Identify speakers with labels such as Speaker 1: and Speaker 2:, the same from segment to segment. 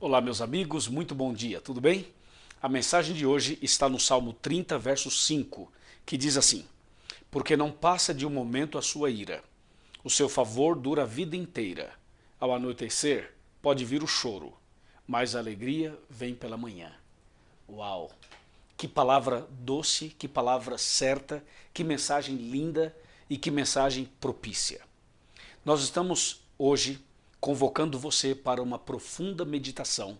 Speaker 1: Olá, meus amigos, muito bom dia, tudo bem? A mensagem de hoje está no Salmo 30, verso 5, que diz assim: Porque não passa de um momento a sua ira, o seu favor dura a vida inteira. Ao anoitecer, pode vir o choro, mas a alegria vem pela manhã. Uau! Que palavra doce, que palavra certa, que mensagem linda e que mensagem propícia. Nós estamos hoje convocando você para uma profunda meditação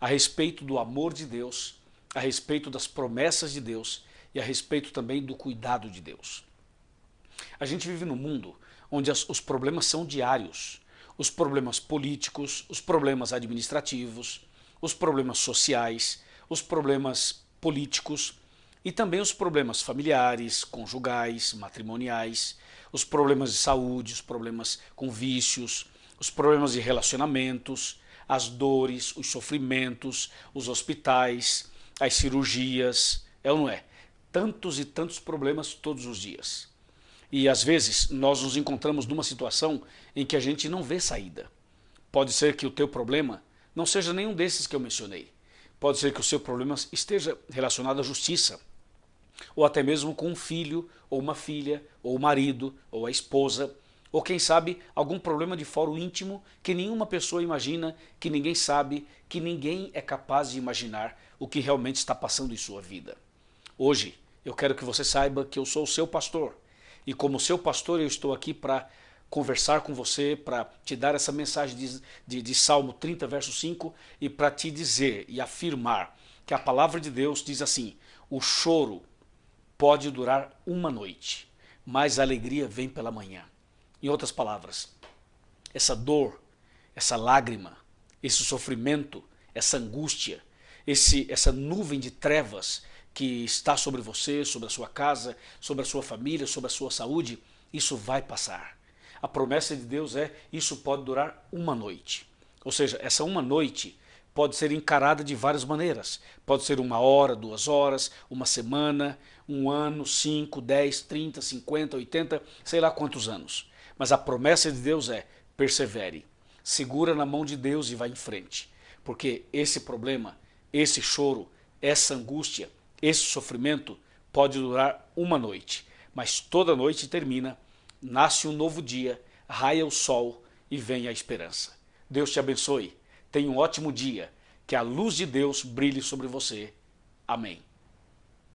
Speaker 1: a respeito do amor de Deus, a respeito das promessas de Deus e a respeito também do cuidado de Deus. A gente vive num mundo onde as, os problemas são diários. Os problemas políticos, os problemas administrativos, os problemas sociais, os problemas políticos e também os problemas familiares, conjugais, matrimoniais, os problemas de saúde, os problemas com vícios, os problemas de relacionamentos, as dores, os sofrimentos, os hospitais, as cirurgias, é ou não é? Tantos e tantos problemas todos os dias. E às vezes nós nos encontramos numa situação em que a gente não vê saída. Pode ser que o teu problema não seja nenhum desses que eu mencionei. Pode ser que o seu problema esteja relacionado à justiça, ou até mesmo com um filho, ou uma filha, ou o marido, ou a esposa, ou quem sabe algum problema de fórum íntimo que nenhuma pessoa imagina, que ninguém sabe, que ninguém é capaz de imaginar o que realmente está passando em sua vida. Hoje, eu quero que você saiba que eu sou o seu pastor. E como seu pastor, eu estou aqui para conversar com você, para te dar essa mensagem de, de, de Salmo 30, verso 5, e para te dizer e afirmar que a palavra de Deus diz assim: o choro pode durar uma noite, mas a alegria vem pela manhã. Em outras palavras, essa dor, essa lágrima, esse sofrimento, essa angústia, esse, essa nuvem de trevas que está sobre você, sobre a sua casa, sobre a sua família, sobre a sua saúde, isso vai passar. A promessa de Deus é: isso pode durar uma noite. Ou seja, essa uma noite pode ser encarada de várias maneiras. Pode ser uma hora, duas horas, uma semana, um ano, cinco, dez, trinta, cinquenta, oitenta, sei lá quantos anos. Mas a promessa de Deus é: persevere, segura na mão de Deus e vá em frente. Porque esse problema, esse choro, essa angústia, esse sofrimento pode durar uma noite, mas toda noite termina, nasce um novo dia, raia o sol e vem a esperança. Deus te abençoe Tenha um ótimo dia. Que a luz de Deus brilhe sobre você. Amém.